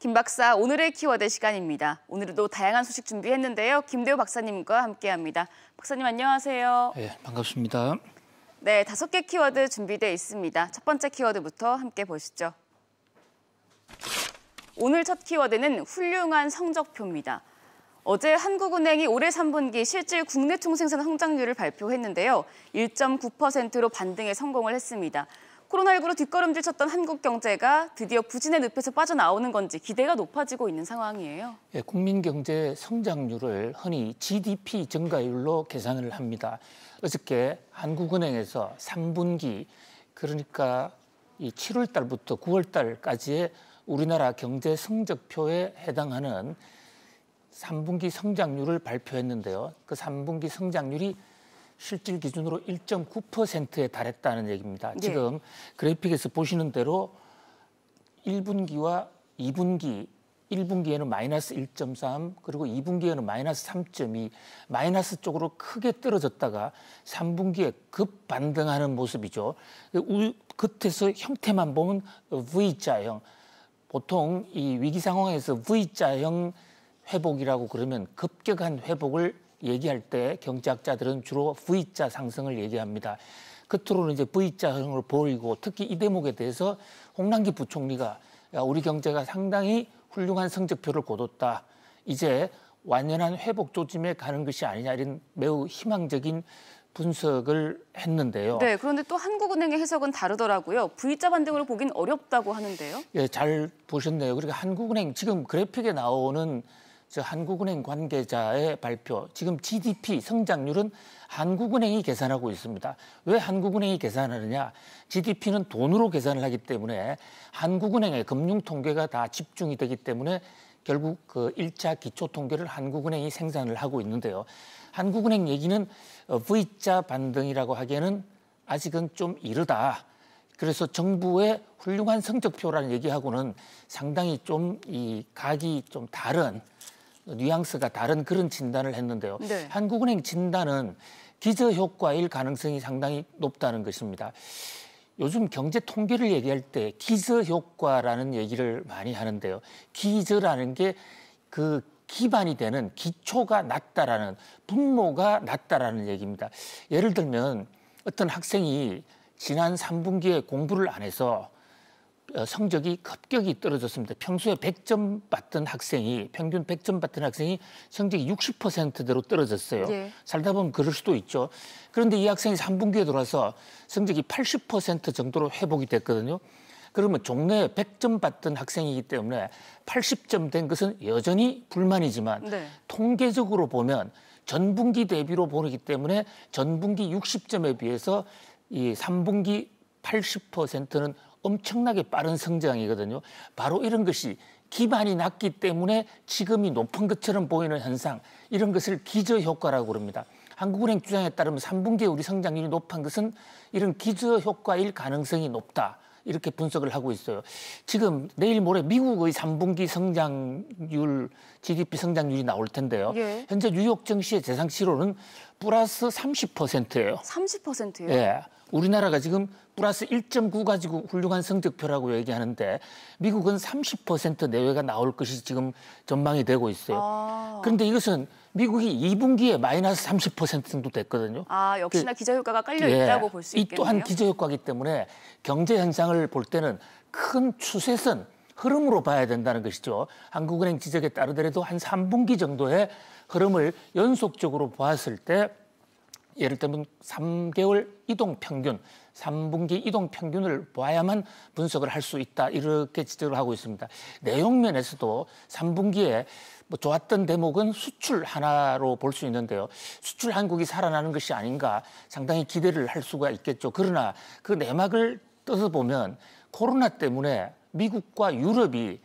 김 박사 오늘의 키워드 시간입니다. 오늘도 다양한 소식 준비했는데요. 김대호 박사님과 함께합니다. 박사님 안녕하세요. 네, 반갑습니다. 네, 다섯 개 키워드 준비돼 있습니다. 첫 번째 키워드부터 함께 보시죠. 오늘 첫 키워드는 훌륭한 성적표입니다. 어제 한국은행이 올해 3분기 실질 국내 총생산 성장률을 발표했는데요. 1.9%로 반등에 성공을 했습니다. 코로나19로 뒷걸음질 쳤던 한국 경제가 드디어 부진의 늪에서 빠져나오는 건지 기대가 높아지고 있는 상황이에요. 예, 국민 경제 성장률을 흔히 GDP 증가율로 계산을 합니다. 어저께 한국은행에서 3분기 그러니까 이 7월 달부터 9월 달까지의 우리나라 경제 성적표에 해당하는 3분기 성장률을 발표했는데요. 그 3분기 성장률이 실질 기준으로 1.9%에 달했다는 얘기입니다. 네. 지금 그래픽에서 보시는 대로 1분기와 2분기 1분기에는 마이너스 1.3 그리고 2분기에는 마이너스 3.2 마이너스 쪽으로 크게 떨어졌다가 3분기에 급 반등하는 모습이죠. 끝에서 형태만 보면 V자형 보통 이 위기 상황에서 V자형 회복이라고 그러면 급격한 회복을 얘기할 때 경제학자들은 주로 V자 상승을 얘기합니다. 끝으로는 이제 V자형을 보이고 특히 이 대목에 대해서 홍남기 부총리가 야, 우리 경제가 상당히 훌륭한 성적표를 거뒀다. 이제 완연한 회복 조짐에 가는 것이 아니냐 이런 매우 희망적인 분석을 했는데요. 네, 그런데 또 한국은행의 해석은 다르더라고요. V자 반등으로 보긴 어렵다고 하는데요. 예, 잘 보셨네요. 그러니까 한국은행 지금 그래픽에 나오는 저 한국은행 관계자의 발표, 지금 GDP 성장률은 한국은행이 계산하고 있습니다. 왜 한국은행이 계산하느냐? GDP는 돈으로 계산을 하기 때문에 한국은행의 금융 통계가 다 집중이 되기 때문에 결국 그 1차 기초 통계를 한국은행이 생산을 하고 있는데요. 한국은행 얘기는 어, V자 반등이라고 하기에는 아직은 좀 이르다. 그래서 정부의 훌륭한 성적표라는 얘기하고는 상당히 좀 이 각이 좀 다른 뉘앙스가 다른 그런 진단을 했는데요. 네. 한국은행 진단은 기저 효과일 가능성이 상당히 높다는 것입니다. 요즘 경제 통계를 얘기할 때 기저 효과라는 얘기를 많이 하는데요. 기저라는 게 그 기반이 되는 기초가 낮다라는 분모가 낮다라는 얘기입니다. 예를 들면 어떤 학생이 지난 3분기에 공부를 안 해서 어, 성적이 급격히 떨어졌습니다. 평소에 100점 받던 학생이 평균 100점 받던 학생이 성적이 60%대로 떨어졌어요. 예. 살다 보면 그럴 수도 있죠. 그런데 이 학생이 3분기에 돌아서 성적이 80% 정도로 회복이 됐거든요. 그러면 종래에 100점 받던 학생이기 때문에 80점 된 것은 여전히 불만이지만 네. 통계적으로 보면 전분기 대비로 보기 때문에 전분기 60점에 비해서 이 3분기 80%는 엄청나게 빠른 성장이거든요. 바로 이런 것이 기반이 낮기 때문에 지금이 높은 것처럼 보이는 현상 이런 것을 기저효과라고 부니다 한국은행 주장에 따르면 3분기에 우리 성장률이 높은 것은 이런 기저효과일 가능성이 높다. 이렇게 분석을 하고 있어요. 지금 내일 모레 미국의 3분기 성장률, GDP 성장률이 나올 텐데요. 예. 현재 뉴욕 증시의 재상치로는 플러스 30%예요. 30%요? 예. 우리나라가 지금 플러스 1.9 가지고 훌륭한 성적표라고 얘기하는데 미국은 30% 내외가 나올 것이 지금 전망이 되고 있어요. 아... 그런데 이것은 미국이 2분기에 마이너스 30% 정도 됐거든요. 아, 역시나 그, 기저효과가 깔려 예, 있다고 볼 수 있겠네요. 이 또한 기저효과이기 때문에 경제 현상을 볼 때는 큰 추세선 흐름으로 봐야 된다는 것이죠. 한국은행 지적에 따르더라도 한 3분기 정도의 흐름을 연속적으로 보았을 때 예를 들면 3개월 이동 평균, 3분기 이동 평균을 봐야만 분석을 할 수 있다 이렇게 지적을 하고 있습니다. 내용 면에서도 3분기에 뭐 좋았던 대목은 수출 하나로 볼 수 있는데요. 수출 한국이 살아나는 것이 아닌가 상당히 기대를 할 수가 있겠죠. 그러나 그 내막을 떠서 보면 코로나 때문에 미국과 유럽이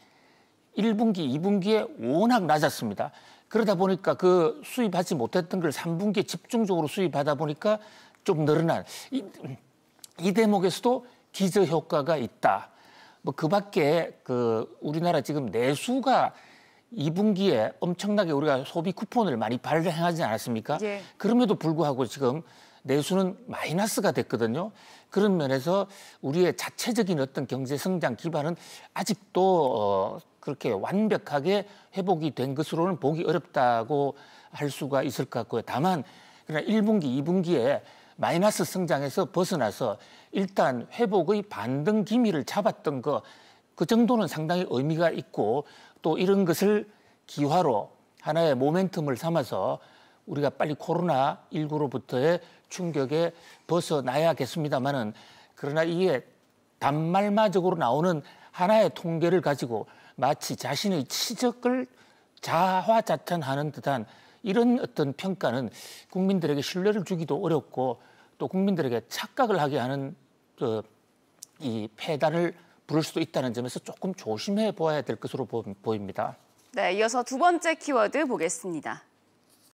1분기, 2분기에 워낙 낮았습니다. 그러다 보니까 그 수입하지 못했던 걸 3분기에 집중적으로 수입하다 보니까 좀 늘어난 이, 이 대목에서도 기저 효과가 있다. 뭐그 밖에 그 우리나라 지금 내수가 2분기에 엄청나게 우리가 소비 쿠폰을 많이 발행하지 않았습니까? 예. 그럼에도 불구하고 지금 내수는 마이너스가 됐거든요. 그런 면에서 우리의 자체적인 어떤 경제 성장 기반은 아직도 어, 그렇게 완벽하게 회복이 된 것으로는 보기 어렵다고 할 수가 있을 것 같고요. 다만 그러나 1분기, 2분기에 마이너스 성장에서 벗어나서 일단 회복의 반등 기미를 잡았던 거, 그 정도는 상당히 의미가 있고 또 이런 것을 기화로 하나의 모멘텀을 삼아서 우리가 빨리 코로나19로부터의 충격에 벗어나야겠습니다만은 그러나 이게 단말마적으로 나오는 하나의 통계를 가지고 마치 자신의 치적을 자화자찬하는 듯한 이런 어떤 평가는 국민들에게 신뢰를 주기도 어렵고 또 국민들에게 착각을 하게 하는 그이 폐단을 부를 수도 있다는 점에서 조금 조심해 보아야 될 것으로 보입니다. 네, 이어서 두 번째 키워드 보겠습니다.